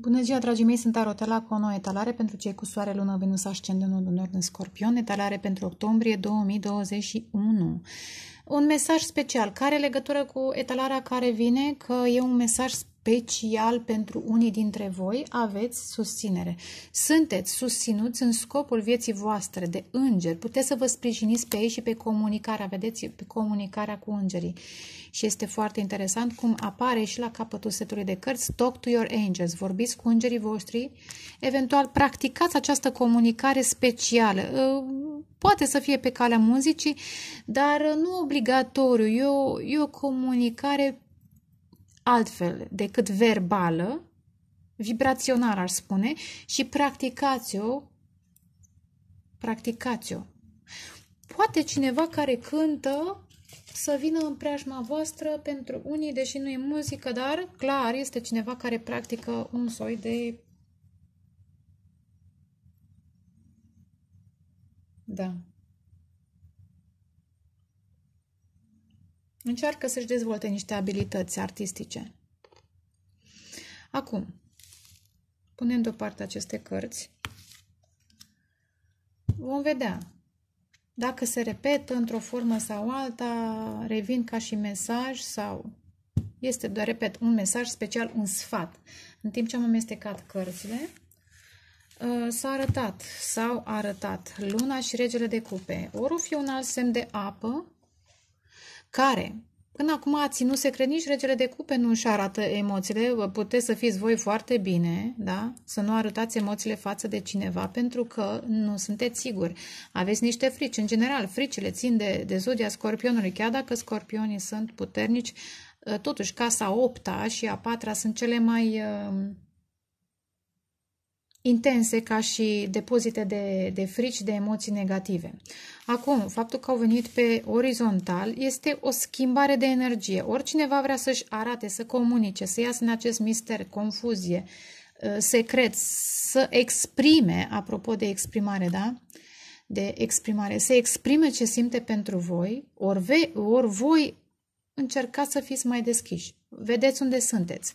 Bună ziua, dragii mei! Sunt Arotela cu o nouă etalare pentru cei cu soare, lună, venus, ascendent, lunar în scorpion, etalare pentru octombrie 2021. Un mesaj special. Care legătură cu etalarea care vine? Că e un mesaj special special pentru unii dintre voi aveți susținere. Sunteți susținuți în scopul vieții voastre de îngeri. Puteți să vă sprijiniți pe ei și pe comunicarea, vedeți, pe comunicarea cu îngerii. Și este foarte interesant cum apare și la capătul setului de cărți Talk to your angels, vorbiți cu îngerii voștri, eventual practicați această comunicare specială. Ă, poate să fie pe calea muzicii, dar nu obligatoriu. E o, e o comunicare altfel decât verbală, vibrațional ar spune, și practicați-o, practicați-o. Poate cineva care cântă să vină în preajma voastră pentru unii, deși nu e muzică, dar clar este cineva care practică un soi de... Da, Încearcă să-și dezvolte niște abilități artistice. Acum, punem deoparte aceste cărți. Vom vedea dacă se repetă într-o formă sau alta, revin ca și mesaj sau este, doar repet, un mesaj special, un sfat. În timp ce am amestecat cărțile, uh, s-a arătat, s-au arătat Luna și Regele de Cupe. o fi un alt semn de apă, care, Până acum a ținut secret, nici regele de cupe nu își arată emoțiile. Puteți să fiți voi foarte bine, da? Să nu arătați emoțiile față de cineva, pentru că nu sunteți siguri. Aveți niște frici. În general, fricile țin de, de zodia scorpionului. Chiar dacă scorpionii sunt puternici, ă, totuși casa 8 -a și a patra sunt cele mai... Uh, intense ca și depozite de, de frici, de emoții negative. Acum, faptul că au venit pe orizontal este o schimbare de energie. Oricineva vrea să-și arate, să comunice, să iasă în acest mister, confuzie, uh, secret, să exprime, apropo de exprimare, da? De exprimare, să exprime ce simte pentru voi, ori, ve, ori voi încercați să fiți mai deschiși. Vedeți unde sunteți.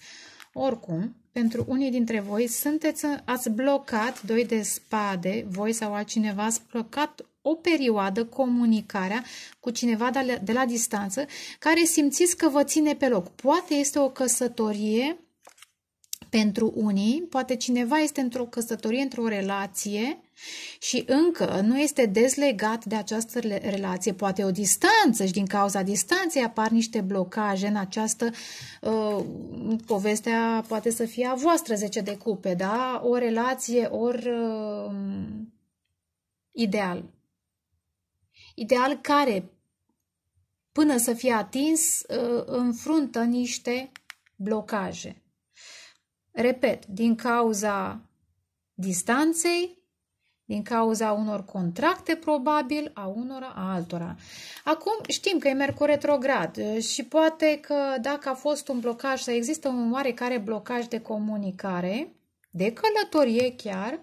Oricum, pentru unii dintre voi, sunteți, ați blocat doi de spade, voi sau altcineva, ați blocat o perioadă comunicarea cu cineva de la, de la distanță care simțiți că vă ține pe loc. Poate este o căsătorie pentru unii, poate cineva este într-o căsătorie, într-o relație și încă nu este dezlegat de această relație, poate o distanță și din cauza distanței apar niște blocaje în această uh, povestea poate să fie a voastră 10 de cupe, da? O relație or uh, ideal. Ideal care până să fie atins uh, înfruntă niște blocaje. Repet, din cauza distanței, din cauza unor contracte, probabil, a unora, a altora. Acum știm că e Mercur retrograd și poate că dacă a fost un blocaj, să există un oarecare blocaj de comunicare, de călătorie chiar,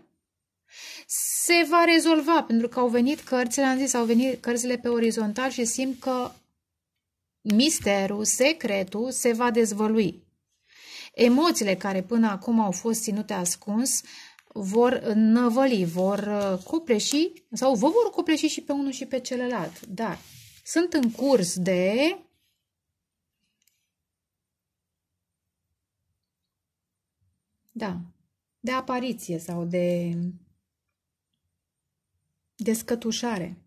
se va rezolva, pentru că au venit cărțile, am zis, au venit cărțile pe orizontal și simt că misterul, secretul se va dezvălui. Emoțiile care până acum au fost ținute ascuns uh, vor năvăli, vor uh, copleși sau vă vor copleși și pe unul și pe celălalt. Dar sunt în curs de Da. De apariție sau de descătușare.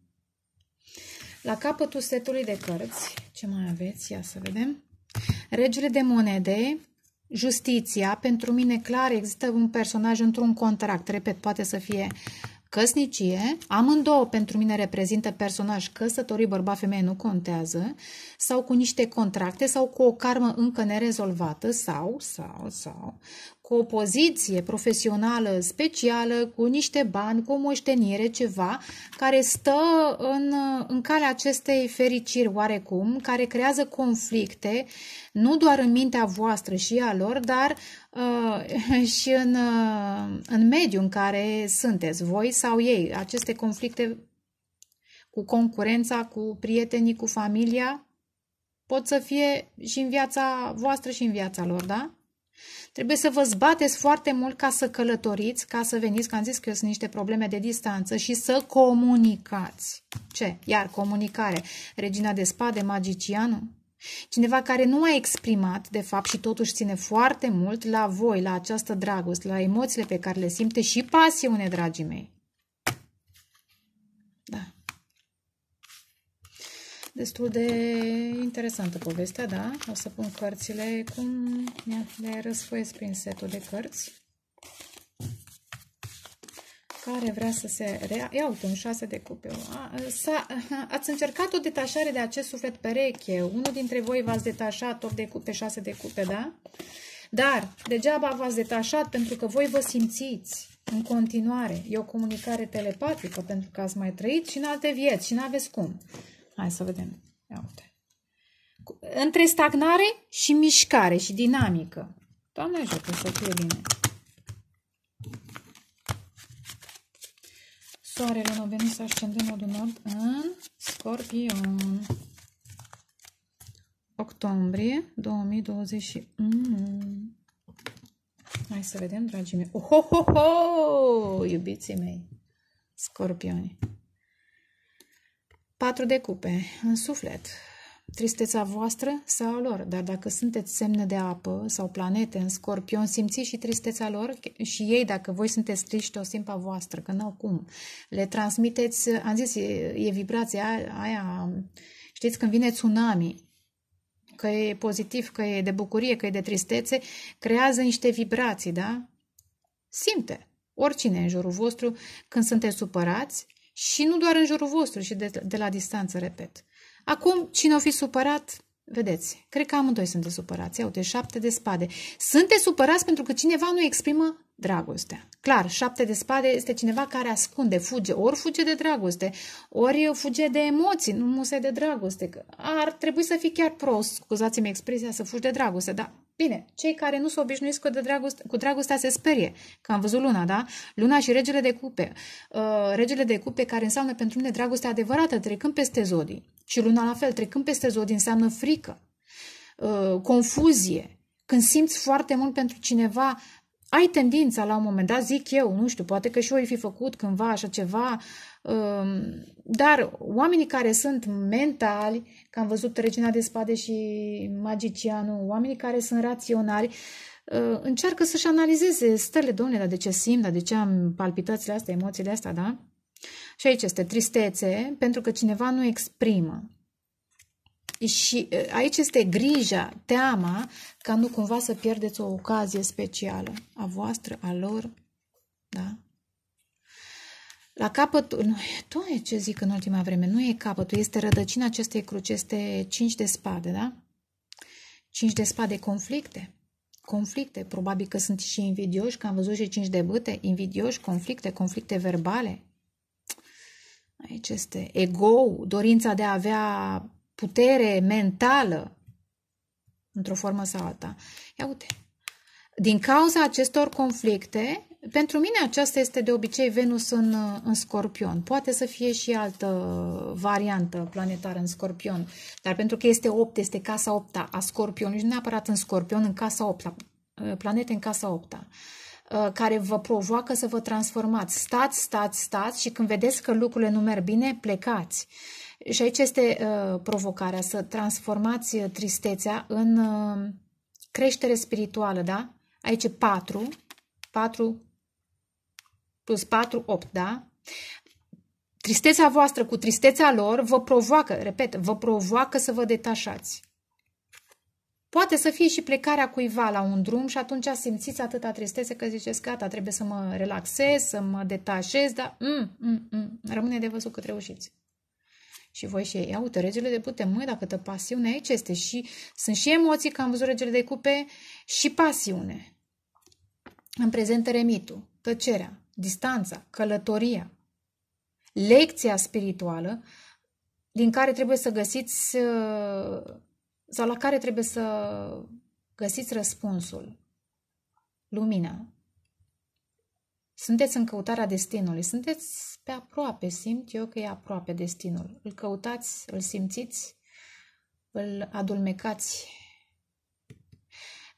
La capătul setului de cărți, ce mai aveți? Ia să vedem. Regele de monede Justiția, pentru mine clar există un personaj într-un contract, repet, poate să fie căsnicie, amândouă pentru mine reprezintă personaj căsătorii, bărbat, femeie, nu contează, sau cu niște contracte sau cu o karmă încă nerezolvată sau, sau, sau, cu o poziție profesională specială, cu niște bani, cu o moștenire, ceva care stă în, în calea acestei fericiri oarecum, care creează conflicte, nu doar în mintea voastră și a lor, dar uh, și în, uh, în mediul în care sunteți voi sau ei. Aceste conflicte cu concurența, cu prietenii, cu familia, pot să fie și în viața voastră și în viața lor, da? Trebuie să vă zbateți foarte mult ca să călătoriți, ca să veniți, că am zis că sunt niște probleme de distanță și să comunicați. Ce? Iar comunicare. Regina de spade, magicianul? Cineva care nu a exprimat, de fapt, și totuși ține foarte mult la voi, la această dragoste, la emoțiile pe care le simte și pasiune, dragii mei. Da. Destul de interesantă povestea, da? O să pun cărțile cum le răsfoiesc prin setul de cărți. Care vrea să se rea... Ia uite, un șase de cupe. A, ați încercat o detașare de acest suflet pereche. Unul dintre voi v-ați detașat 8 de cupe, 6 de cupe, da? Dar degeaba v-ați detașat pentru că voi vă simțiți în continuare. E o comunicare telepatică pentru că ați mai trăit și în alte vieți și n-aveți cum. Hai să vedem. Ia uite. Între stagnare și mișcare și dinamică. Doamne ajută să fie bine. Soarele nu în să ascendent modul nord în Scorpion. Octombrie 2021. Hai să vedem, dragii mei. Ohohoho, iubiții mei, scorpioni. Patru de cupe, în suflet. Tristețea voastră sau a lor, dar dacă sunteți semne de apă sau planete în scorpion, simțiți și tristețea lor și ei, dacă voi sunteți triști, o simpa voastră, că n-au cum. Le transmiteți, am zis, e, e vibrația aia, știți, când vine tsunami, că e pozitiv, că e de bucurie, că e de tristețe, creează niște vibrații, da? Simte oricine în jurul vostru când sunteți supărați, și nu doar în jurul vostru, și de, de la distanță, repet. Acum, cine o fi supărat, vedeți, cred că amândoi sunteți supărați. Iau, de șapte de spade. Sunteți supărați pentru că cineva nu exprimă dragostea. Clar, șapte de spade este cineva care ascunde, fuge, ori fuge de dragoste, ori fuge de emoții, nu muse de dragoste. Ar trebui să fii chiar prost, scuzați-mi expresia, să fugi de dragoste, dar Bine, cei care nu se s-o obișnuiesc cu, dragost, cu dragostea se sperie, că am văzut luna, da? Luna și regele de cupe. Uh, regele de cupe care înseamnă pentru mine dragostea adevărată, trecând peste zodii. Și luna la fel, trecând peste zodii înseamnă frică, uh, confuzie. Când simți foarte mult pentru cineva, ai tendința la un moment dat, zic eu, nu știu, poate că și eu îi fi făcut cândva așa ceva, uh, dar oamenii care sunt mentali, că am văzut Regina de Spade și Magicianul, oamenii care sunt raționali, ă, încearcă să-și analizeze stările, domnule, dar de ce simt, dar de ce am palpitațiile astea, emoțiile astea, da? Și aici este tristețe, pentru că cineva nu exprimă. Și ă, aici este grija, teama, ca nu cumva să pierdeți o ocazie specială a voastră, a lor, da? La capăt, nu, e doamne, ce zic în ultima vreme, nu e capătul, este rădăcina acestei cruci, este cinci de spade, da? Cinci de spade, conflicte. Conflicte, probabil că sunt și invidioși, că am văzut și cinci de bâte, invidioși, conflicte, conflicte verbale. Aici este ego, dorința de a avea putere mentală, într-o formă sau alta. Ia uite, din cauza acestor conflicte, pentru mine aceasta este de obicei Venus în, în scorpion. Poate să fie și altă variantă planetară în scorpion, dar pentru că este 8, este casa 8 a scorpionului și neapărat în scorpion, în casa 8 uh, planete în casa 8 uh, care vă provoacă să vă transformați. Stați, stați, stați și când vedeți că lucrurile nu merg bine, plecați. Și aici este uh, provocarea, să transformați tristețea în uh, creștere spirituală, da? Aici e 4, 4 plus 4, 8, da? Tristețea voastră cu tristețea lor vă provoacă, repet, vă provoacă să vă detașați. Poate să fie și plecarea cuiva la un drum și atunci simțiți atâta tristețe că ziceți, gata, trebuie să mă relaxez, să mă detașez, dar mm, mm, mm, rămâne de văzut cât reușiți. Și voi și ei, ia uite, regele de pute, măi, dacă tă pasiune aici este. Și sunt și emoții, că am văzut regele de cupe, și pasiune. În prezent, remitul, tăcerea, distanța, călătoria, lecția spirituală din care trebuie să găsiți sau la care trebuie să găsiți răspunsul. Lumina. Sunteți în căutarea destinului, sunteți pe aproape, simt eu că e aproape destinul. Îl căutați, îl simțiți, îl adulmecați.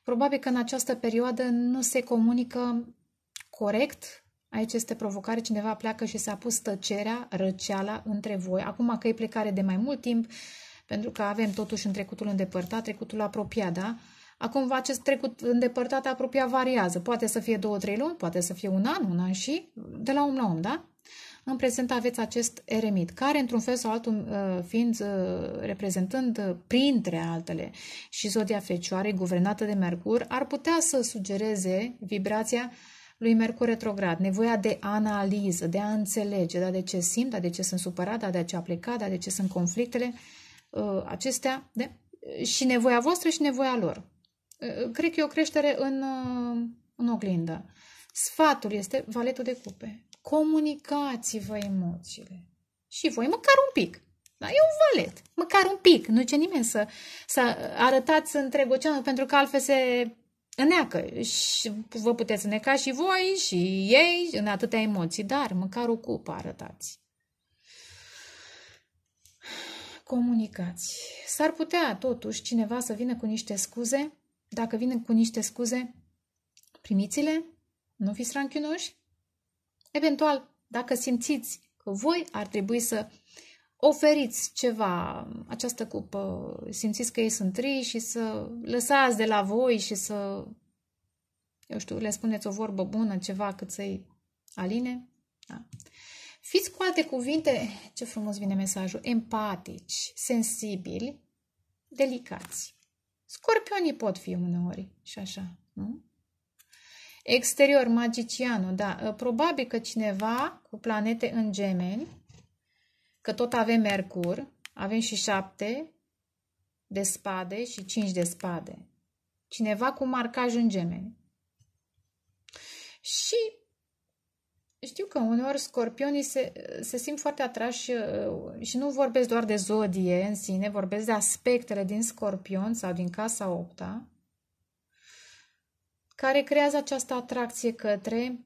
Probabil că în această perioadă nu se comunică corect Aici este provocare, cineva pleacă și s-a pus tăcerea, răceala între voi. Acum că e plecare de mai mult timp, pentru că avem totuși în trecutul îndepărtat, trecutul apropiat, da? Acum acest trecut îndepărtat, apropiat variază. Poate să fie două, trei luni, poate să fie un an, un an și de la om la om, da? În prezent aveți acest eremit, care într-un fel sau altul uh, fiind uh, reprezentând uh, printre altele și zodia fecioare guvernată de Mercur, ar putea să sugereze vibrația uh, lui Mercur retrograd, nevoia de analiză, de a înțelege, da, de ce simt, da, de ce sunt supărat, da, de ce a plecat, da, de ce sunt conflictele uh, acestea, de, și nevoia voastră și nevoia lor. Uh, cred că e o creștere în, uh, în oglindă. Sfatul este valetul de cupe. Comunicați-vă emoțiile. Și voi, măcar un pic. Da? E un valet. Măcar un pic. Nu ce nimeni să, să arătați întreg oceanul, pentru că altfel se neacă și vă puteți neca și voi și ei în atâtea emoții, dar măcar o cupă arătați. Comunicați. S-ar putea totuși cineva să vină cu niște scuze. Dacă vine cu niște scuze, primiți-le, nu fiți ranchiunoși. Eventual, dacă simțiți că voi ar trebui să oferiți ceva, această cupă, simțiți că ei sunt tri și să lăsați de la voi și să, eu știu, le spuneți o vorbă bună, ceva cât să-i aline. Da. Fiți cu alte cuvinte, ce frumos vine mesajul, empatici, sensibili, delicați. Scorpionii pot fi uneori și așa, nu? Exterior, magicianul, da. Probabil că cineva cu planete în gemeni că tot avem Mercur, avem și șapte de spade și cinci de spade. Cineva cu marcaj în gemeni. Și știu că uneori scorpionii se, se simt foarte atrași uh, și nu vorbesc doar de zodie în sine, vorbesc de aspectele din scorpion sau din casa opta, care creează această atracție către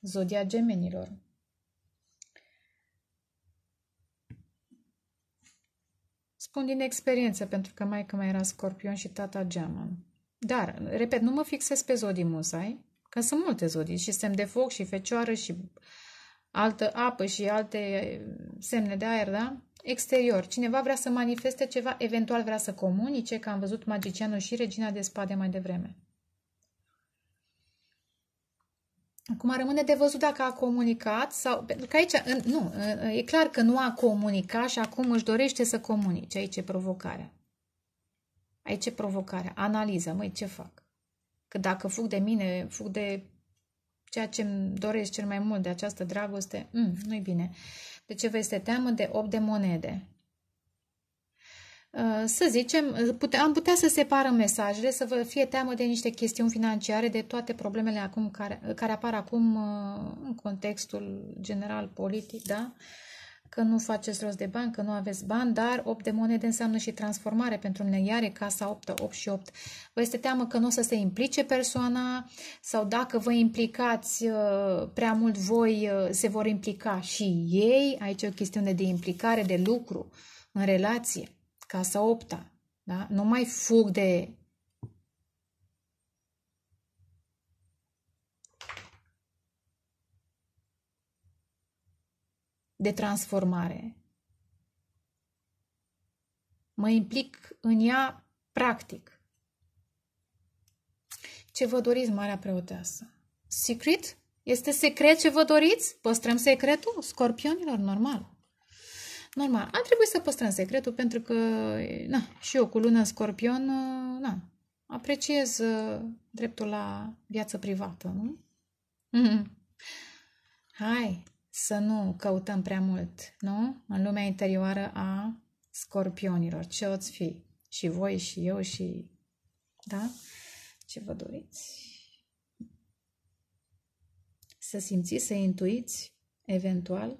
zodia gemenilor. Spun din experiență, pentru că că mai era scorpion și tata geamă. Dar, repet, nu mă fixez pe zodii musai, că sunt multe zodii și semn de foc și fecioară și altă apă și alte eh, semne de aer, da? Exterior. Cineva vrea să manifeste ceva, eventual vrea să comunice, că am văzut magicianul și regina de spade mai devreme. Acum rămâne de văzut dacă a comunicat sau... Pentru că aici, în, nu, e clar că nu a comunicat și acum își dorește să comunice. Aici e provocarea. Aici e provocarea. Analiză, măi, ce fac? Că dacă fug de mine, fug de ceea ce îmi doresc cel mai mult, de această dragoste, mm, nu-i bine. De ce vă este teamă de 8 de monede? Uh, să zicem, uh, pute, am putea să separăm mesajele, să vă fie teamă de niște chestiuni financiare, de toate problemele acum care, uh, care apar acum în contextul general politic, da? că nu faceți rost de bani, că nu aveți bani, dar 8 de monede înseamnă și transformare pentru mine, iar e casa 8, 8 și 8. Vă este teamă că nu o să se implice persoana sau dacă vă implicați prea mult voi, se vor implica și ei. Aici e o chestiune de implicare, de lucru în relație casa 8 da? Nu mai fug de de transformare. Mă implic în ea practic. Ce vă doriți, Marea Preoteasă? Secret? Este secret ce vă doriți? Păstrăm secretul? Scorpionilor, normal. Normal, a trebuit să păstrăm secretul pentru că, na, și eu cu luna în scorpion, na, apreciez uh, dreptul la viață privată, nu? Mhm. Hai să nu căutăm prea mult, nu? În lumea interioară a scorpionilor, ce o fi? Și voi, și eu, și... Da? Ce vă doriți? Să simțiți, să intuiți, eventual,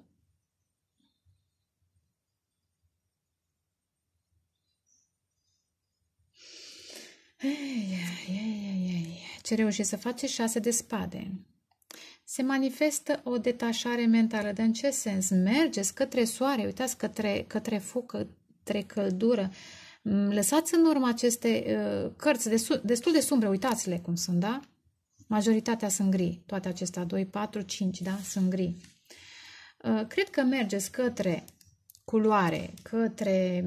Ce reușești să faci? Șase de spade. Se manifestă o detașare mentală. Dar în ce sens? Mergeți către soare, uitați către, către foc, către căldură. Mm, lăsați în urmă aceste uh, cărți destul de sumbre, uitați-le cum sunt, da? Majoritatea sunt gri, toate acestea, 2, 4, 5, da? Sunt gri. Uh, cred că mergeți către culoare, către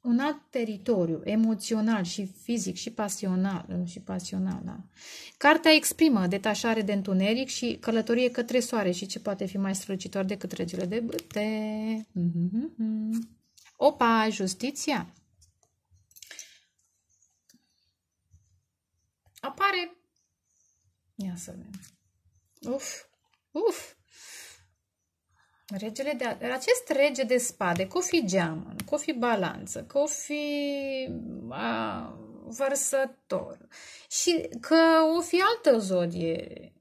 un alt teritoriu emoțional și fizic și pasional, uh, și pasional da. Cartea exprimă detașare de întuneric și călătorie către soare și ce poate fi mai strălucitor decât regele de bâte. Mm-hmm. Opa, justiția! Apare! Ia să vedem. Uf, uf, Regele de acest rege de spade, că fi geamăn, că fi balanță, că fi a, vărsător și că o fi altă zodie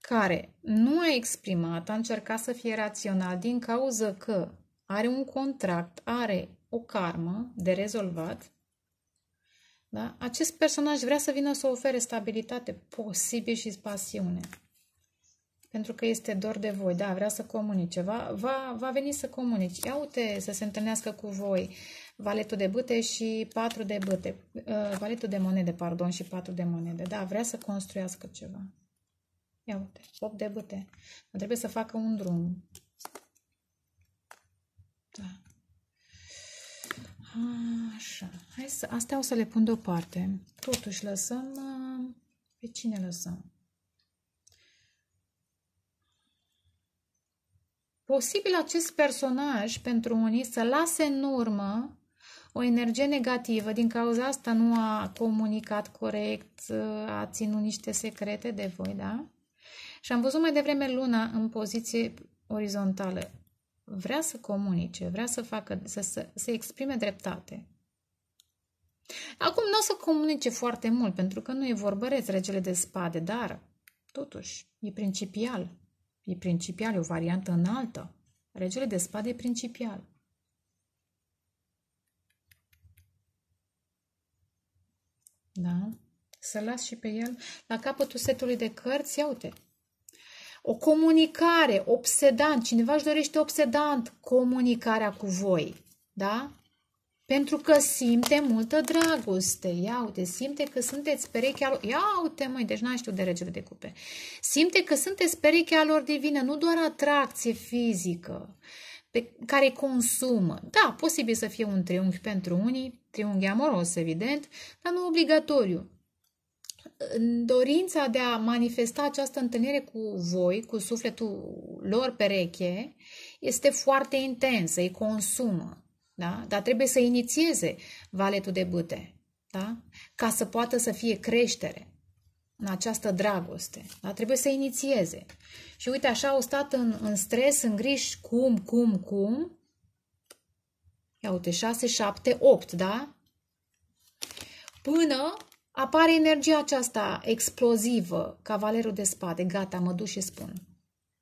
care nu a exprimat, a încercat să fie rațional din cauză că are un contract, are o karmă de rezolvat, da? acest personaj vrea să vină să ofere stabilitate, posibil și pasiune pentru că este dor de voi, da, vrea să comunice, va, va, va veni să comunice, ia uite să se întâlnească cu voi, valetul de bâte și patru de bâte, uh, valetul de monede, pardon, și patru de monede, da, vrea să construiască ceva. Ia uite, 8 de bâte, dar trebuie să facă un drum. Da. Așa, hai să, astea o să le pun deoparte. Totuși lăsăm, uh, pe cine lăsăm? Posibil acest personaj pentru unii să lase în urmă o energie negativă, din cauza asta nu a comunicat corect, a ținut niște secrete de voi, da? Și am văzut mai devreme luna în poziție orizontală. Vrea să comunice, vrea să facă, să, să, să exprime dreptate. Acum nu o să comunice foarte mult, pentru că nu e vorbăreț regele de spade, dar totuși e principial. E principial, e o variantă înaltă. Regele de spade e principial. Da? Să las și pe el. La capătul setului de cărți, ia uite. O comunicare, obsedant. Cineva își dorește obsedant comunicarea cu voi. Da? Pentru că simte multă dragoste. Ia uite, simte că sunteți perechea lor. Ia uite, măi, deci n știu de regele de cupe. Simte că sunteți perechea lor divină, nu doar atracție fizică pe care consumă. Da, posibil să fie un triunghi pentru unii, triunghi amoros, evident, dar nu obligatoriu. În dorința de a manifesta această întâlnire cu voi, cu sufletul lor pereche, este foarte intensă, îi consumă da? dar trebuie să inițieze valetul de bâte, da? ca să poată să fie creștere în această dragoste. Da? Trebuie să inițieze. Și uite, așa au stat în, în stres, în griji, cum, cum, cum. Ia uite, 6, 7, 8, da? Până apare energia aceasta explozivă, cavalerul de spade, gata, mă duc și spun.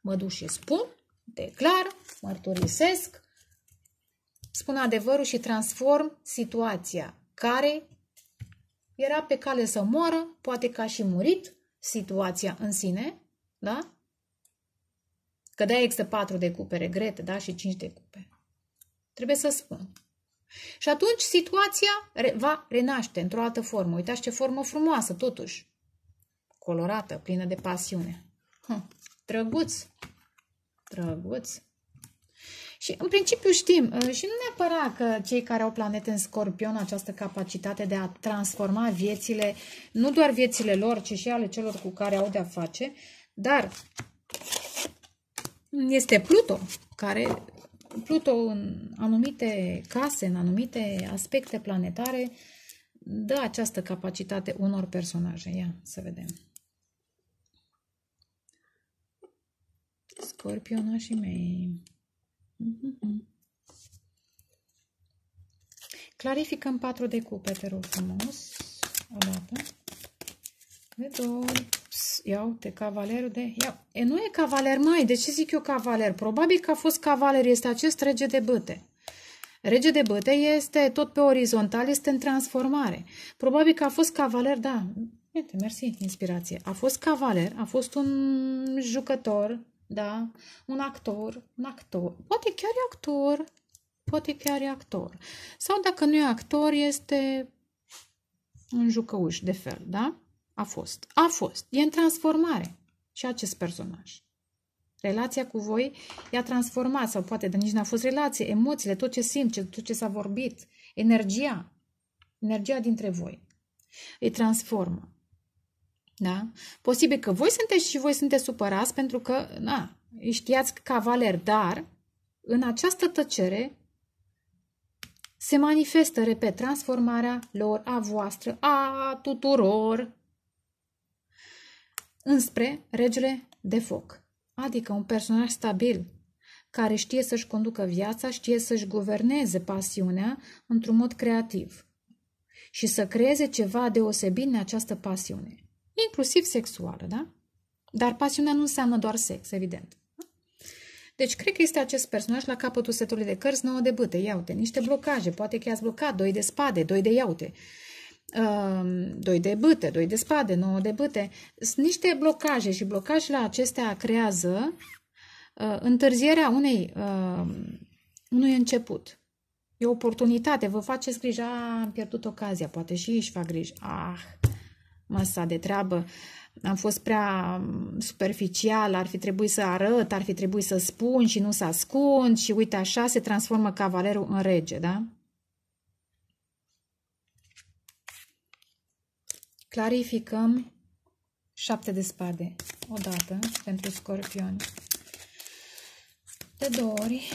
Mă duc și spun, declar, mărturisesc, spun adevărul și transform situația care era pe cale să moară, poate că a și murit situația în sine, da? Că de există patru de cupe regrete, da? Și cinci de cupe. Trebuie să spun. Și atunci situația va renaște într-o altă formă. Uitați ce formă frumoasă, totuși. Colorată, plină de pasiune. Hm. Drăguț. Drăguț. Și în principiu știm, uh, și nu neapărat că cei care au planete în scorpion, această capacitate de a transforma viețile, nu doar viețile lor, ci și ale celor cu care au de-a face, dar este Pluto, care Pluto în anumite case, în anumite aspecte planetare, dă această capacitate unor personaje. Ia să vedem. Scorpionașii mei. Mm-hmm. Clarificăm patru de cupe, te rog frumos. O dată. De două. Iau te cavalerul de... Iau. E, nu e cavaler, mai. De ce zic eu cavaler? Probabil că a fost cavaler. Este acest rege de băte. Rege de băte este tot pe orizontal, este în transformare. Probabil că a fost cavaler, da. Uite, mersi, inspirație. A fost cavaler, a fost un jucător da? Un actor, un actor, poate chiar e actor, poate chiar e actor. Sau dacă nu e actor, este un jucăuș de fel, da? A fost. A fost. E în transformare și acest personaj. Relația cu voi i-a transformat sau poate dar nici n-a fost relație, emoțiile, tot ce simt, tot ce s-a vorbit, energia, energia dintre voi îi transformă. Da? Posibil că voi sunteți și voi sunteți supărați pentru că, na, știați cavaler, dar în această tăcere se manifestă, repet, transformarea lor, a voastră, a tuturor, înspre regele de foc, adică un personaj stabil, care știe să-și conducă viața, știe să-și guverneze pasiunea într-un mod creativ și să creeze ceva deosebit în această pasiune inclusiv sexuală, da? Dar pasiunea nu înseamnă doar sex, evident. Deci, cred că este acest personaj la capătul setului de cărți, 9 de bâte, iaute, niște blocaje, poate că i-ați blocat, doi de spade, doi de iaute, ehm, doi de bâte, doi de spade, 9 de bâte. Sunt niște blocaje și blocajele acestea creează uh, întârzierea unei, ehm, unui început. E o oportunitate, vă faceți grijă, a, am pierdut ocazia, poate și ei își fac grijă. ah, masa de treabă. Am fost prea mm, superficial, ar fi trebuit să arăt, ar fi trebuit să spun și nu să ascund și uite așa se transformă cavalerul în rege, da? Clarificăm șapte de spade dată pentru scorpioni, De două ori,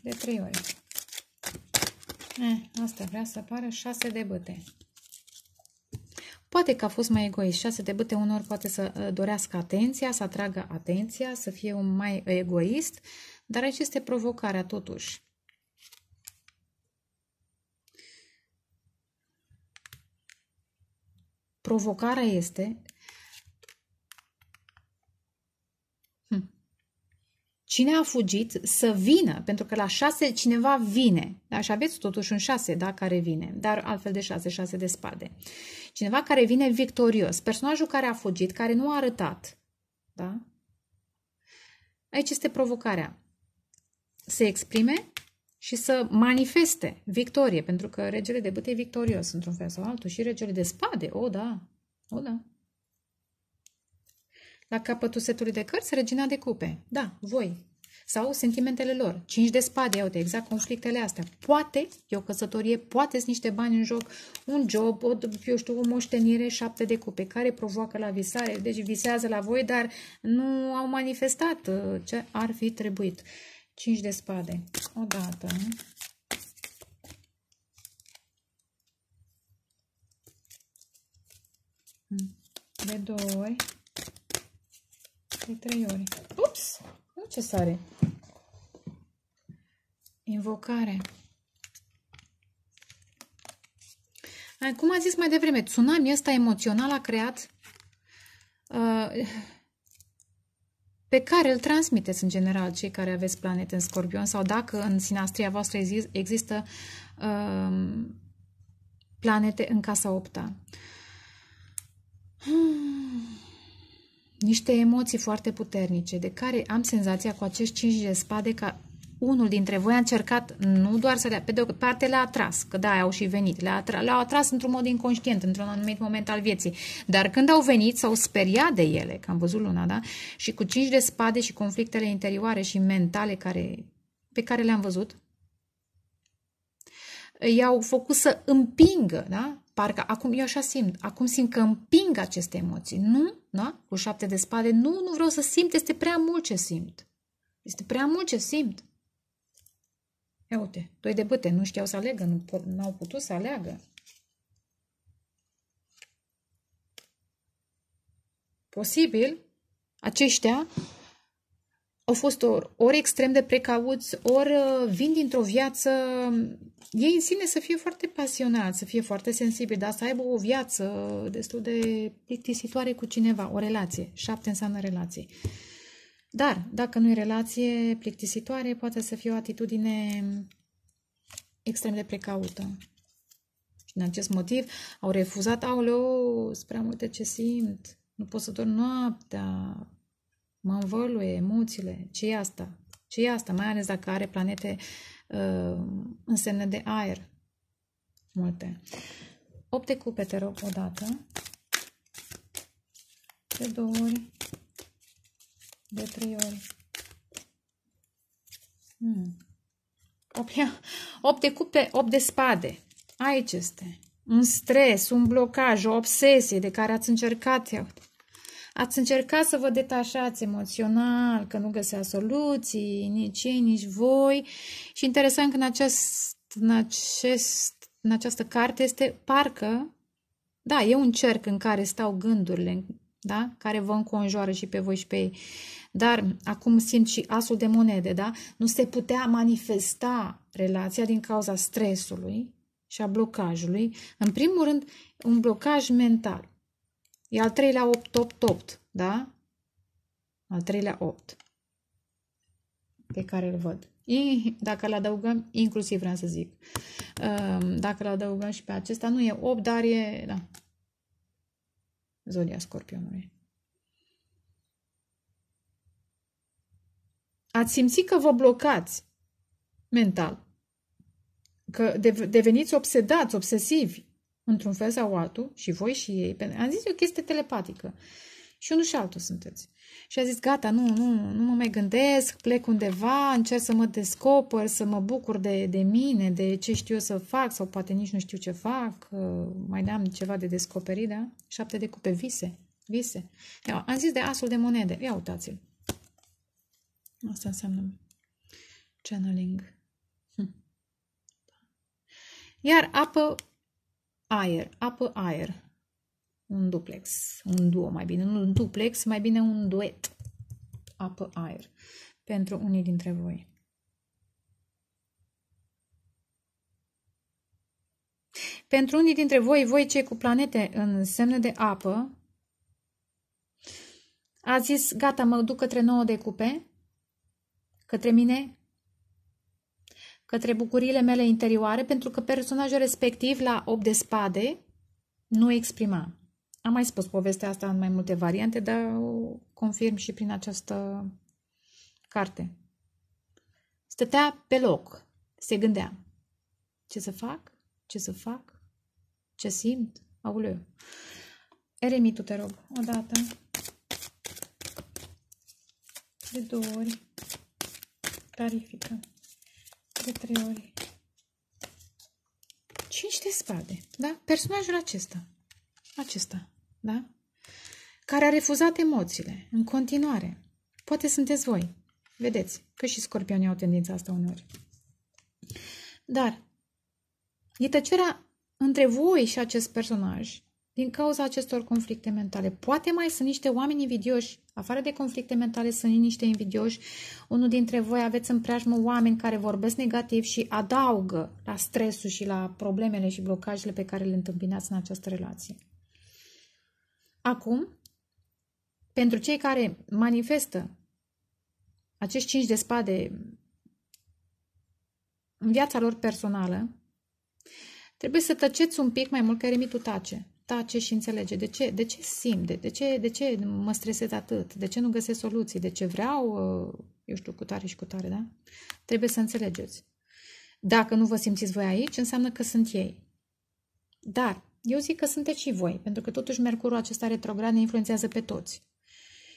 de trei ori. Eh, asta vrea să apară 6 de băte. Poate că a fost mai egoist. 6 de băte unor poate să eh, dorească atenția, să atragă atenția, să fie un mai egoist, dar aici este provocarea totuși. Provocarea este Cine a fugit să vină, pentru că la șase cineva vine. Da? Și aveți totuși un șase, da? care vine, dar altfel de șase, șase de spade. Cineva care vine victorios. Personajul care a fugit, care nu a arătat. Da? Aici este provocarea. Se exprime și să manifeste victorie, pentru că regele de bâte e victorios într-un fel sau altul și regele de spade, o da, o da. La capătul setului de cărți, regina de cupe. Da, voi. Sau sentimentele lor. Cinci de spade, iau de exact conflictele astea. Poate e o căsătorie, poate sunt niște bani în joc, un job, o, eu știu, o moștenire, șapte de cupe, care provoacă la visare. Deci visează la voi, dar nu au manifestat uh, ce ar fi trebuit. Cinci de spade. O dată. De două ori de trei ori. Ups! Nu ce sare. Invocare. Cum a zis mai devreme, tsunami ăsta emoțional a creat uh, pe care îl transmiteți în general cei care aveți planete în scorpion sau dacă în sinastria voastră există uh, planete în casa opta. Hmm niște emoții foarte puternice, de care am senzația cu acești cinci de spade că unul dintre voi a încercat nu doar să le... Pe de o parte le-a atras, că da, au și venit, le-a atras, le atras într-un mod inconștient, într-un anumit moment al vieții. Dar când au venit, s-au speriat de ele, că am văzut luna, da? Și cu cinci de spade și conflictele interioare și mentale care, pe care le-am văzut, i-au făcut să împingă, da? Parcă acum eu așa simt, acum simt că împing aceste emoții. Nu, da? Cu șapte de spade, nu, nu vreau să simt, este prea mult ce simt. Este prea mult ce simt. Ia uite, doi de băte, nu știau să aleagă, nu pot, au putut să aleagă. Posibil, aceștia au fost ori, ori extrem de precauți, ori uh, vin dintr-o viață ei în sine să fie foarte pasionați, să fie foarte sensibili, dar să aibă o viață destul de plictisitoare cu cineva, o relație. Șapte înseamnă relație. Dar, dacă nu e relație plictisitoare, poate să fie o atitudine extrem de precaută. Și din acest motiv au refuzat, aoleo, sunt prea multe ce simt, nu pot să dorm noaptea, mă învăluie emoțiile, ce e asta? ce e asta? Mai ales dacă are planete uh, Uh, însemne de aer. Multe. 8 de cupe, te rog, odată. De două ori. De trei ori. Hmm. 8, de cupe, 8 de spade. Aici este. Un stres, un blocaj, o obsesie de care ați încercat. Ați încercat să vă detașați emoțional, că nu găsea soluții, nici ei, nici voi. Și interesant că în, acest, în, acest, în această carte este parcă, da, e un cerc în care stau gândurile, da? care vă înconjoară și pe voi și pe ei. Dar acum simt și asul de monede, da? Nu se putea manifesta relația din cauza stresului și a blocajului. În primul rând, un blocaj mental. E al treilea 8, 8, 8, da? Al treilea 8 pe care îl văd. Dacă îl adăugăm, inclusiv vreau să zic. Um, dacă îl adăugăm și pe acesta, nu e 8, dar e, da, zodia scorpionului. Ați simțit că vă blocați mental, că deveniți obsedați, obsesivi, într-un fel sau altul, și voi și ei, am zis o chestie telepatică. Și unul și altul sunteți. Și a zis, gata, nu, nu, nu mă mai gândesc, plec undeva, încerc să mă descoper, să mă bucur de, de mine, de ce știu eu să fac, sau poate nici nu știu ce fac, mai am ceva de descoperit, da? Șapte de cupe, vise, vise. Ia, am zis de asul de monede, ia uitați-l. Asta înseamnă channeling. Hm. Iar apă aer, apă-aer. Un duplex, un duo mai bine, nu un duplex, mai bine un duet. Apă-aer. Pentru unii dintre voi. Pentru unii dintre voi, voi cei cu planete în semne de apă, a zis, gata, mă duc către nouă de cupe, către mine, către bucurile mele interioare, pentru că personajul respectiv la 8 de spade nu exprima. Am mai spus povestea asta în mai multe variante, dar o confirm și prin această carte. Stătea pe loc, se gândea. Ce să fac? Ce să fac? Ce simt? Auleu. Eremitu, te rog, o dată. De două ori. Clarifică de trei ori. 5 de spade, da? Personajul acesta, acesta, da? Care a refuzat emoțiile în continuare. Poate sunteți voi. Vedeți că și scorpionii au tendința asta uneori. Dar e tăcerea între voi și acest personaj din cauza acestor conflicte mentale. Poate mai sunt niște oameni invidioși, afară de conflicte mentale sunt niște invidioși. Unul dintre voi aveți în preajmă oameni care vorbesc negativ și adaugă la stresul și la problemele și blocajele pe care le întâmpinați în această relație. Acum, pentru cei care manifestă acești cinci de spade în viața lor personală, trebuie să tăceți un pic mai mult că remitul tace tace da, și înțelege de ce, de ce simt, de, de, ce, de ce mă stresez atât, de ce nu găsesc soluții, de ce vreau, uh, eu știu, cu tare și cu tare, da? Trebuie să înțelegeți. Dacă nu vă simțiți voi aici, înseamnă că sunt ei. Dar eu zic că sunteți și voi, pentru că totuși Mercurul acesta retrograd ne influențează pe toți.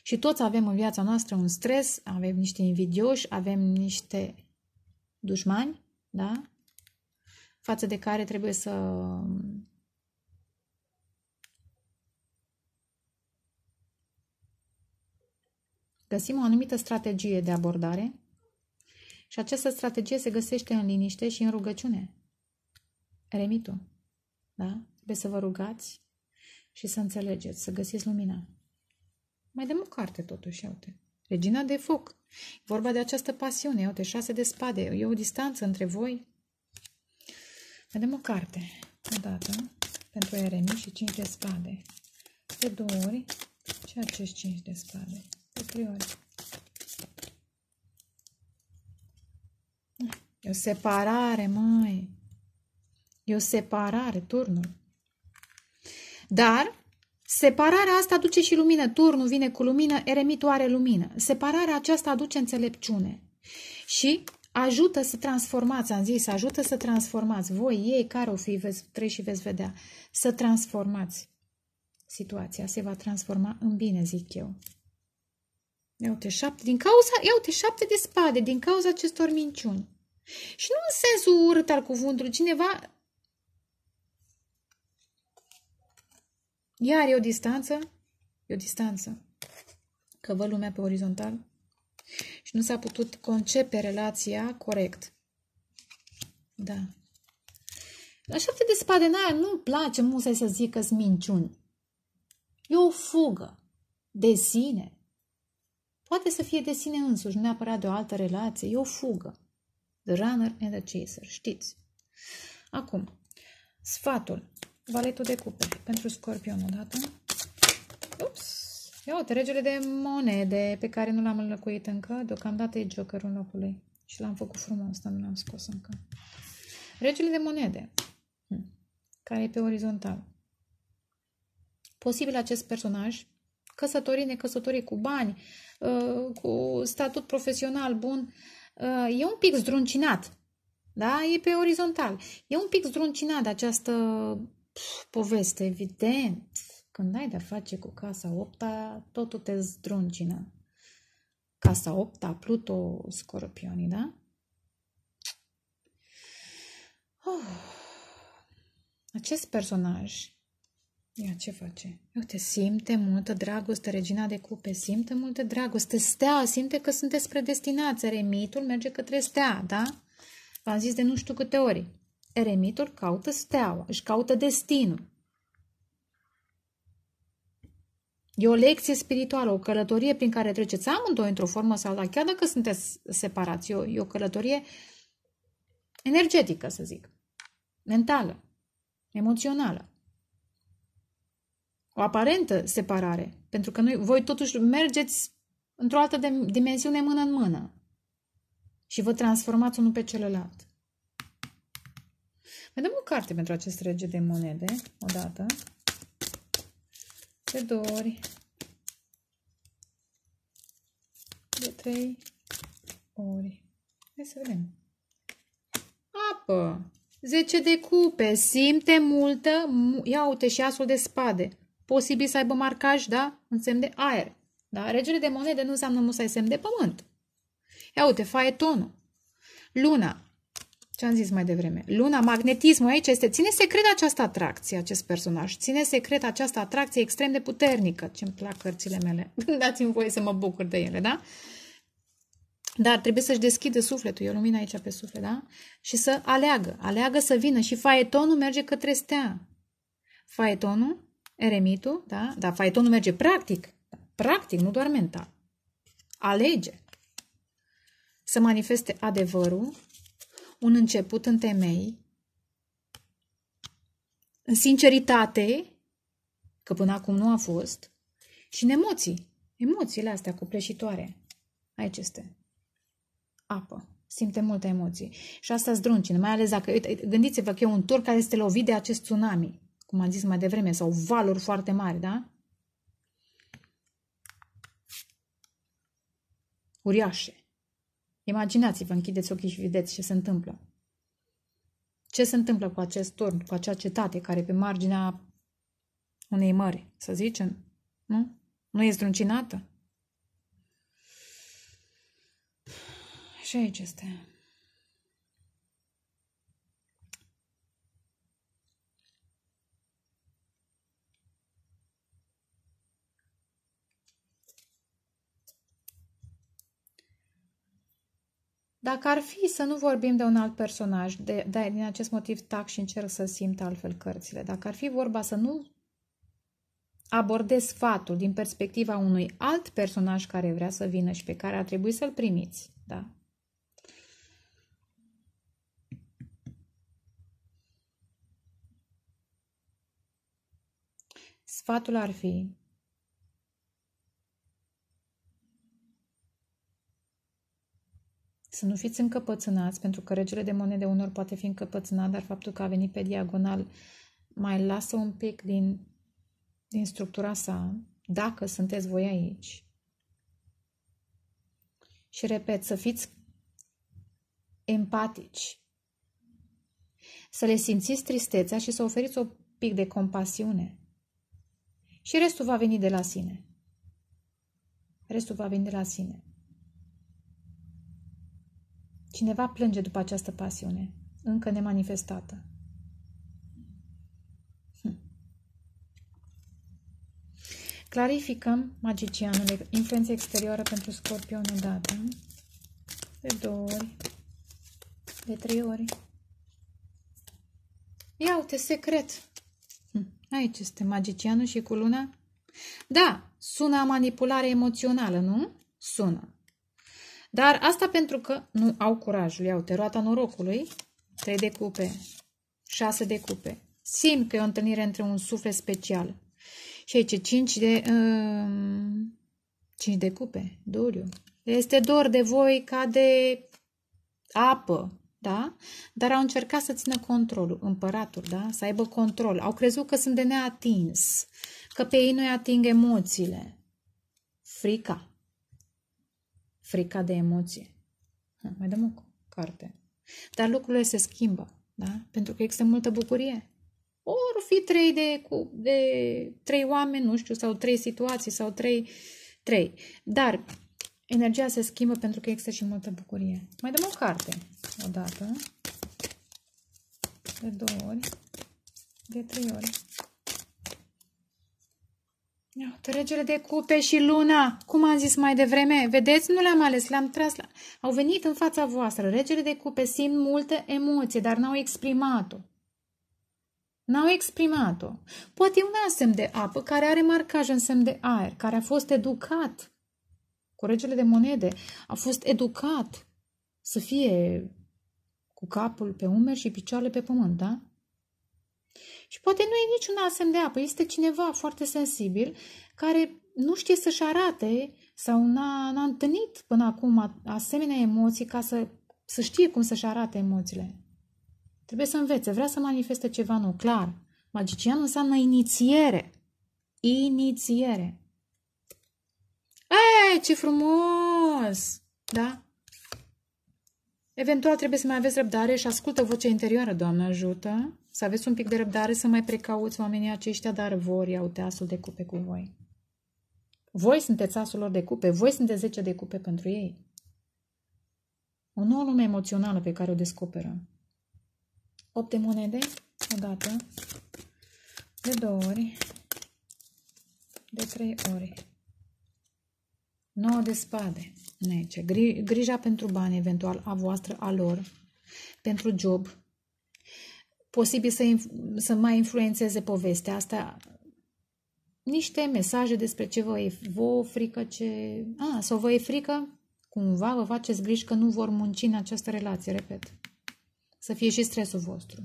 Și toți avem în viața noastră un stres, avem niște invidioși, avem niște dușmani, da? Față de care trebuie să Găsim o anumită strategie de abordare și această strategie se găsește în liniște și în rugăciune. Eremitul. Da? Trebuie să vă rugați și să înțelegeți, să găsiți lumina. Mai dăm o carte totuși, uite. Regina de foc. Vorba de această pasiune, uite, șase de spade. E o distanță între voi. Mai dăm o carte. O dată pentru Eremi și cinci de spade. De două ori și acești cinci de spade prima. E o separare, mai. E o separare, turnul. Dar separarea asta aduce și lumină. Turnul vine cu lumină, eremitul are lumină. Separarea aceasta aduce înțelepciune. Și ajută să transformați, am zis, ajută să transformați. Voi, ei, care o fi, veți treci și veți vedea. Să transformați situația. Se va transforma în bine, zic eu. Ia uite, șapte, din cauza, ia uite, șapte de spade, din cauza acestor minciuni. Și nu în sensul urât al cuvântului, cineva Iar e o distanță, e o distanță, că văd lumea pe orizontal și nu s-a putut concepe relația corect. Da. La șapte de spade n aia nu-mi place musai să zic că minciuni. E o fugă de sine, Poate să fie de sine însuși, neapărat de o altă relație, e o fugă. The runner and the chaser, știți. Acum, sfatul, valetul de cupe pentru scorpion odată. Ups! Ia uite, regele de monede pe care nu l-am înlăcuit încă. Deocamdată e jokerul locului. Și l-am făcut frumos, dar nu l-am scos încă. Regele de monede, hmm, care e pe orizontal. Posibil acest personaj, căsătorii, necăsătorii cu bani, Uh, cu statut profesional bun, uh, e un pic zdruncinat. Da? E pe orizontal. E un pic zdruncinat această poveste, evident. Când ai de-a face cu casa 8 totul te zdruncină. Casa 8 Pluto, scorpionii, da? Acest personaj Ia ce face? Uite, simte multă dragoste, regina de cupe, simte multă dragoste, stea, simte că sunteți predestinați, eremitul merge către stea, da? V-am zis de nu știu câte ori. Eremitul caută steaua, își caută destinul. E o lecție spirituală, o călătorie prin care treceți amândoi într-o formă sau la chiar dacă sunteți separați. E o, e o călătorie energetică, să zic, mentală, emoțională o aparentă separare, pentru că noi, voi totuși mergeți într-o altă dimensiune mână în mână și vă transformați unul pe celălalt. Mai dăm o carte pentru acest rege de monede, o dată, de două ori, de trei ori. Hai să vedem. Apă, 10 de cupe, simte multă, ia uite și asul de spade posibil să aibă marcaj, da? În semn de aer. Da? Regele de monede nu înseamnă musai semn de pământ. Ia uite, faetonul. Luna. Ce am zis mai devreme? Luna, magnetismul aici este... Ține secret această atracție, acest personaj. Ține secret această atracție extrem de puternică. Ce-mi plac cărțile mele. Dați-mi voie să mă bucur de ele, da? Dar trebuie să-și deschidă sufletul, e o lumină aici pe suflet, da? Și să aleagă, aleagă să vină. Și faetonul merge către stea. Faetonul eremitul, da? Dar faetonul merge practic, practic, nu doar mental. Alege să manifeste adevărul, un început în temei, în sinceritate, că până acum nu a fost, și în emoții. Emoțiile astea copleșitoare. Aici este. Apă. Simte multe emoții. Și asta zdruncine, mai ales dacă, uite, gândiți-vă că e un tur care este lovit de acest tsunami cum am zis mai devreme, sau valuri foarte mari, da? Uriașe. Imaginați-vă, închideți ochii și vedeți ce se întâmplă. Ce se întâmplă cu acest turn, cu acea cetate care pe marginea unei mări, să zicem, nu? Nu e struncinată? Și aici este. Dacă ar fi să nu vorbim de un alt personaj, de, de, din acest motiv tac și încerc să simt altfel cărțile, dacă ar fi vorba să nu abordez sfatul din perspectiva unui alt personaj care vrea să vină și pe care ar trebui să-l primiți, da? Sfatul ar fi Să nu fiți încăpățânați, pentru că regele de monede unor poate fi încăpățânat, dar faptul că a venit pe diagonal mai lasă un pic din, din structura sa, dacă sunteți voi aici. Și repet, să fiți empatici, să le simțiți tristețea și să oferiți un pic de compasiune. Și restul va veni de la sine. Restul va veni de la sine. Cineva plânge după această pasiune, încă nemanifestată. Hm. Clarificăm magicianul, influența exterioară pentru scorpion odată, de două ori, de trei ori. Ia uite, secret! Hm. Aici este magicianul și cu luna. Da, sună manipulare emoțională, nu? Sună. Dar asta pentru că nu au curajul. Iau teroata norocului, 3 de cupe, 6 de cupe. Simt că e o întâlnire între un suflet special. Și aici 5 de, um, 5 de cupe, doriu. Este dor de voi ca de apă, da? Dar au încercat să țină controlul, împăratul, da? Să aibă control. Au crezut că sunt de neatins, că pe ei nu-i ating emoțiile. Frica frica de emoție. Ha, mai dăm o carte. Dar lucrurile se schimbă, da? Pentru că există multă bucurie. Ori fi trei de, cu, de trei oameni, nu știu, sau trei situații, sau trei, trei. Dar energia se schimbă pentru că există și multă bucurie. Mai dăm o carte o dată, de două ori, de trei ori. Regele de cupe și luna, cum am zis mai devreme, vedeți, nu le-am ales, le-am tras la... Au venit în fața voastră. Regele de cupe simt multă emoție, dar n-au exprimat-o. N-au exprimat-o. Poate un semn de apă care are marcaj în semn de aer, care a fost educat. Cu regele de monede a fost educat să fie cu capul pe umeri și picioarele pe pământ, da? Și poate nu e niciun alsem de apă, este cineva foarte sensibil care nu știe să-și arate sau n-a, n-a întâlnit până acum asemenea emoții ca să, să știe cum să-și arate emoțiile. Trebuie să învețe, vrea să manifeste ceva nou, clar. Magician înseamnă inițiere. Inițiere. E, ce frumos! Da? Eventual trebuie să mai aveți răbdare și ascultă vocea interioară, Doamne ajută, să aveți un pic de răbdare, să mai precauți oamenii aceștia, dar vor iau teasul de cupe cu voi. Voi sunteți asul lor de cupe, voi sunteți 10 de cupe pentru ei. O nouă lume emoțională pe care o descoperă. 8 de monede, odată, de două ori, de trei ori. 9 de spade. Aici, grija pentru bani, eventual, a voastră, a lor, pentru job. Posibil să, să mai influențeze povestea asta niște mesaje despre ce vă e vă frică, ce... A, sau vă e frică, cumva vă faceți griji că nu vor munci în această relație, repet. Să fie și stresul vostru.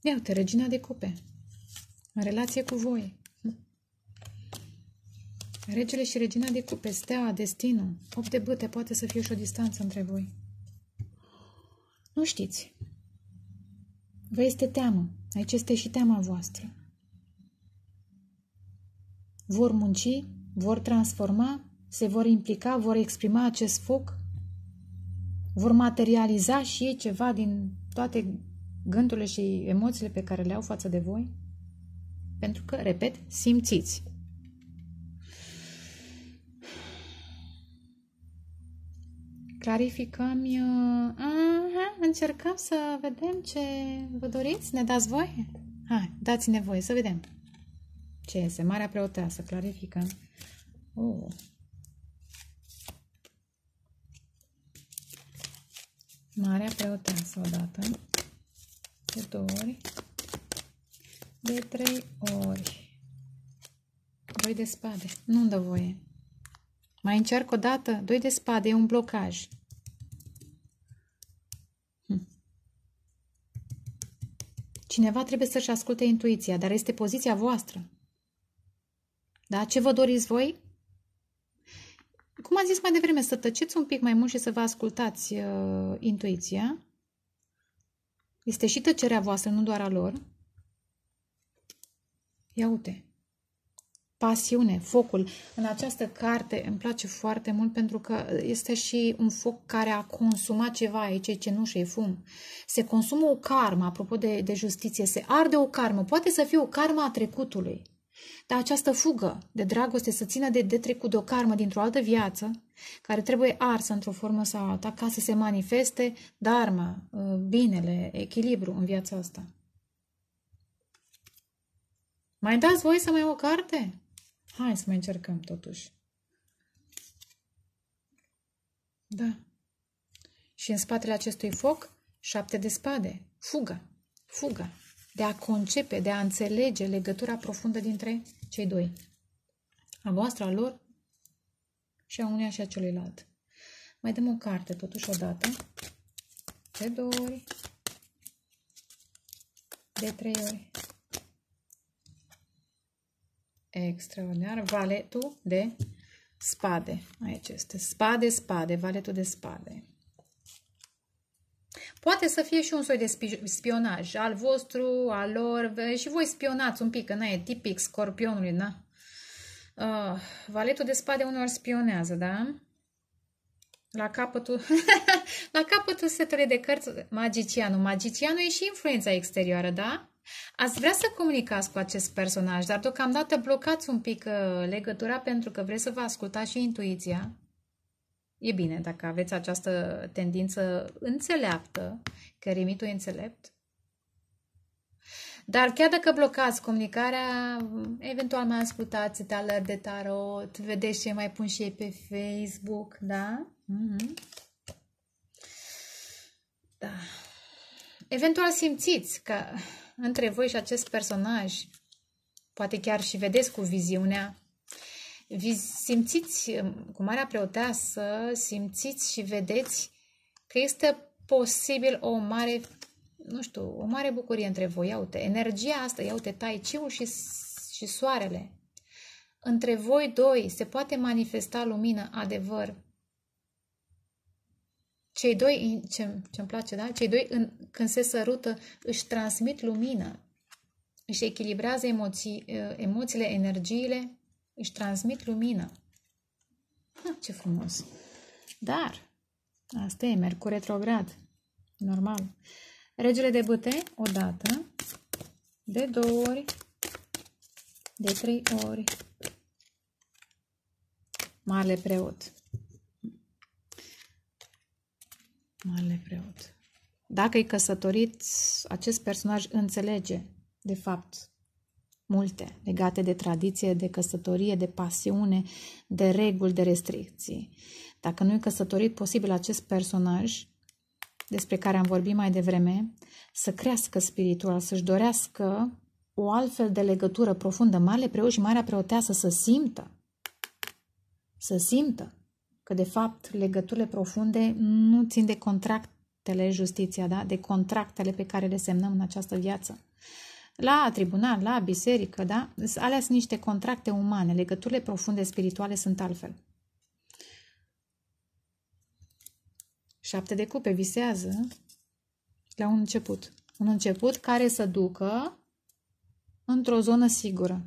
Ia uite, regina de cupe. În relație cu voi. Regele și regina de cupe, stea, destinul, 8 de bâte, poate să fie și o distanță între voi. Nu știți. Vă este teamă. Aici este și teama voastră. Vor munci, vor transforma, se vor implica, vor exprima acest foc, vor materializa și ei ceva din toate gândurile și emoțiile pe care le au față de voi? Pentru că, repet, simțiți. clarificăm, uh, aha, încercăm să vedem ce vă doriți, ne dați voie? Hai, dați-ne voie să vedem ce este. Marea preoteasă, clarificăm. Uh. Marea preoteasă odată, de două ori, de trei ori. Doi de spade, nu-mi dă voie. Mai încerc o dată, doi de spade, e un blocaj. Cineva trebuie să-și asculte intuiția, dar este poziția voastră. Da? Ce vă doriți voi? Cum am zis mai devreme, să tăceți un pic mai mult și să vă ascultați uh, intuiția. Este și tăcerea voastră, nu doar a lor. Ia uite pasiune, focul. În această carte îmi place foarte mult pentru că este și un foc care a consumat ceva, aici ce cenușă, e fum. Se consumă o karmă, apropo de, de justiție, se arde o karmă, poate să fie o karmă a trecutului. Dar această fugă de dragoste să țină de, de trecut de o karmă dintr-o altă viață, care trebuie arsă într-o formă sau alta ca să se manifeste darma, binele, echilibru în viața asta. Mai dați voi să mai o carte? Hai să mai încercăm totuși. Da. Și în spatele acestui foc, șapte de spade. Fugă, fugă. De a concepe, de a înțelege legătura profundă dintre cei doi. A voastră, a lor și a unia și a celuilalt. Mai dăm o carte, totuși, dată. De doi. De trei ori extraordinar, valetul de spade. Aici este spade, spade, valetul de spade. Poate să fie și un soi de spionaj, al vostru, al lor, și voi spionați un pic, că e tipic scorpionului, na? Uh, valetul de spade uneori spionează, da? La capătul, la capătul setului de cărți, magicianul. Magicianul e și influența exterioară, da? Ați vrea să comunicați cu acest personaj, dar deocamdată blocați un pic uh, legătura pentru că vreți să vă ascultați și intuiția. E bine dacă aveți această tendință înțeleaptă, că rimitul e înțelept. Dar chiar dacă blocați comunicarea, eventual mai ascultați talări de tarot, vedeți ce mai pun și ei pe Facebook, da? Mm-hmm. Da. Eventual simțiți că între voi și acest personaj. Poate chiar și vedeți cu viziunea. Simțiți, um, cu Marea Preoteasă, simțiți și vedeți că este posibil o mare, nu știu, o mare bucurie între voi. Ia uite, energia asta, ia uite, tai și, și soarele. Între voi doi se poate manifesta lumină, adevăr, cei doi, ce îmi place, da? Cei doi în, când se sărută își transmit lumină, își echilibrează emoții, uh, emoțiile, energiile, își transmit lumină. Ha, ce frumos! Dar, asta e, merg cu retrograd. Normal. Regele de băte, o dată, de două ori, de trei ori. Marele preot. Marele preot. Dacă e căsătorit, acest personaj înțelege, de fapt, multe legate de tradiție, de căsătorie, de pasiune, de reguli, de restricții. Dacă nu e căsătorit, posibil acest personaj despre care am vorbit mai devreme, să crească spiritual, să-și dorească o altfel de legătură profundă. Marele preot și Marea Preoteasă să simtă, să simtă că de fapt legăturile profunde nu țin de contractele, justiția, da? de contractele pe care le semnăm în această viață. La tribunal, la biserică, da? alea sunt niște contracte umane, legăturile profunde spirituale sunt altfel. Șapte de cupe visează la un început. Un început care să ducă într-o zonă sigură.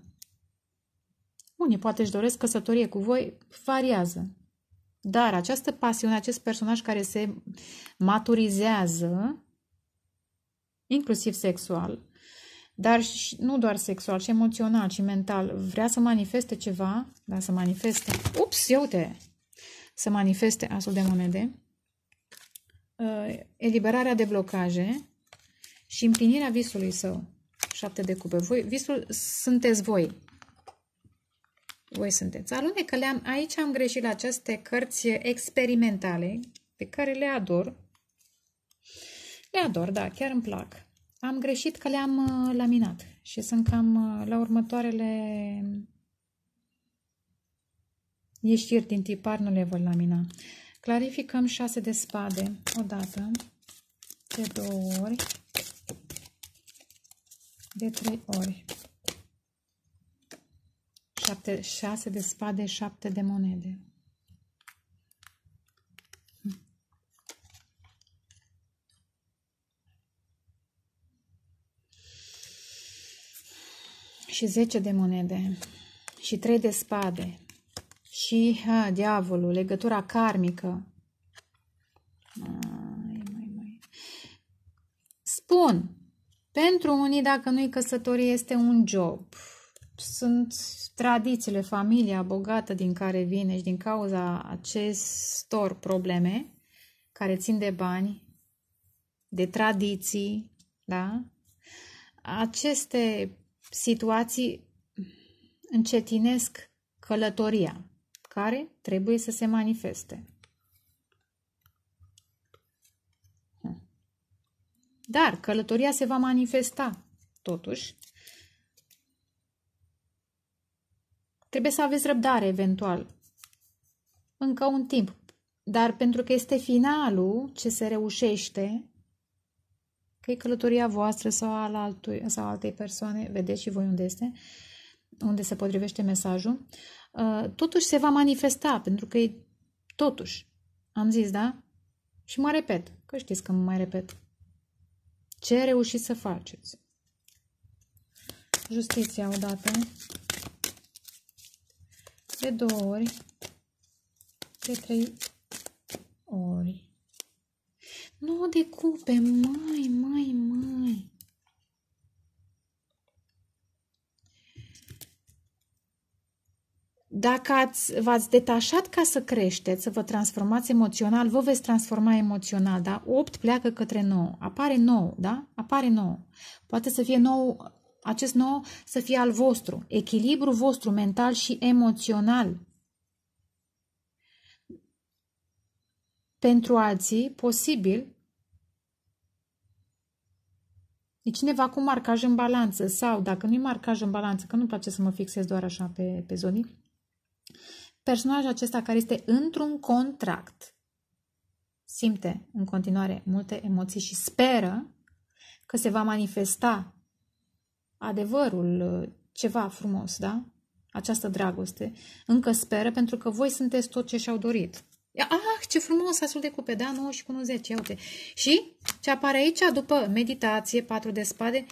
Unii poate își doresc căsătorie cu voi, variază. Dar această pasiune, acest personaj care se maturizează, inclusiv sexual, dar și, nu doar sexual, și emoțional, și mental, vrea să manifeste ceva, da, să manifeste, ups, ia uite, să manifeste asul de monede, uh, eliberarea de blocaje și împlinirea visului său. Șapte de cupe. Voi, visul sunteți voi voi sunteți. Alunecă, le-am, aici am greșit la aceste cărți experimentale, pe care le ador. Le ador, da, chiar îmi plac. Am greșit că le-am uh, laminat și sunt cam uh, la următoarele ieșiri din tipar, nu le voi lamina. Clarificăm 6 de spade odată, de două ori, de trei ori. 7, 6 de spade, 7 de monede. Și 10 de monede. Și 3 de spade. Și ha, diavolul, legătura karmică. Mai, mai, mai. Spun, pentru unii, dacă nu-i căsătorie, este un job sunt tradițiile, familia bogată din care vine și din cauza acestor probleme care țin de bani, de tradiții, da? Aceste situații încetinesc călătoria care trebuie să se manifeste. Dar călătoria se va manifesta, totuși, Trebuie să aveți răbdare, eventual. Încă un timp. Dar pentru că este finalul ce se reușește, că e călătoria voastră sau al altui, sau altei persoane, vedeți și voi unde este, unde se potrivește mesajul, uh, totuși se va manifesta, pentru că e totuși. Am zis, da? Și mă repet, că știți că mă mai repet. Ce reușiți să faceți? Justiția odată de două ori, de trei ori. Nu de cupe, mai, mai, mai. Dacă ați, v-ați detașat ca să creșteți, să vă transformați emoțional, vă veți transforma emoțional, da? 8 pleacă către 9, apare 9, da? Apare 9. Poate să fie 9 acest nou să fie al vostru, echilibru vostru mental și emoțional. Pentru alții, posibil, e cineva cu marcaj în balanță sau, dacă nu-i marcaj în balanță, că nu-mi place să mă fixez doar așa pe, pe zonii, personajul acesta care este într-un contract simte în continuare multe emoții și speră că se va manifesta adevărul, uh, ceva frumos, da? Această dragoste. Încă speră pentru că voi sunteți tot ce și-au dorit. Ah, ce frumos, asul de cupe, da? 9 și cu 10, uite. Și ce apare aici, după meditație, patru de spade,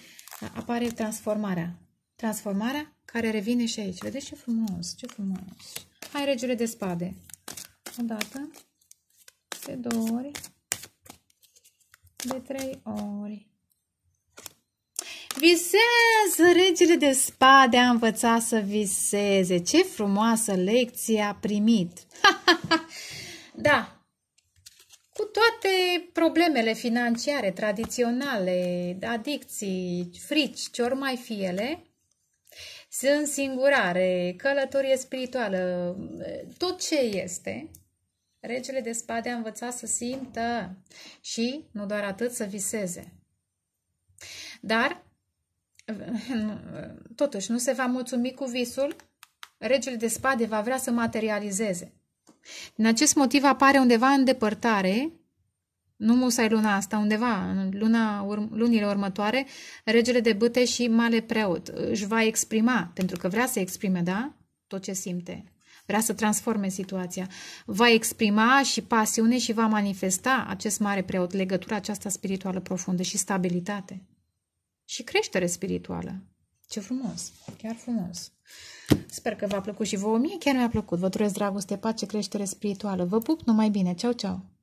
apare transformarea. Transformarea care revine și aici. Vedeți ce frumos, ce frumos. Hai, regele de spade. O dată, de două ori, de trei ori. Visează regele de spade a învățat să viseze. Ce frumoasă lecție a primit! da, cu toate problemele financiare, tradiționale, adicții, frici, ce ori mai fi ele, sunt singurare, călătorie spirituală, tot ce este, regele de spade a învățat să simtă și, nu doar atât, să viseze. Dar Ă, totuși nu se va mulțumi cu visul, regele de spade va vrea să materializeze. Din acest motiv apare undeva în depărtare, nu musai luna asta, undeva în luna, lunile următoare, regele de bâte și male preot își va exprima, pentru că vrea să exprime, da? Tot ce simte. Vrea să transforme situația. Va exprima și pasiune și va manifesta acest mare preot legătura aceasta spirituală profundă și stabilitate și creștere spirituală. Ce frumos, chiar frumos. Sper că v-a plăcut și vouă mie, chiar mi-a plăcut. Vă doresc dragoste, pace, creștere spirituală. Vă pup, numai bine. Ceau, ceau!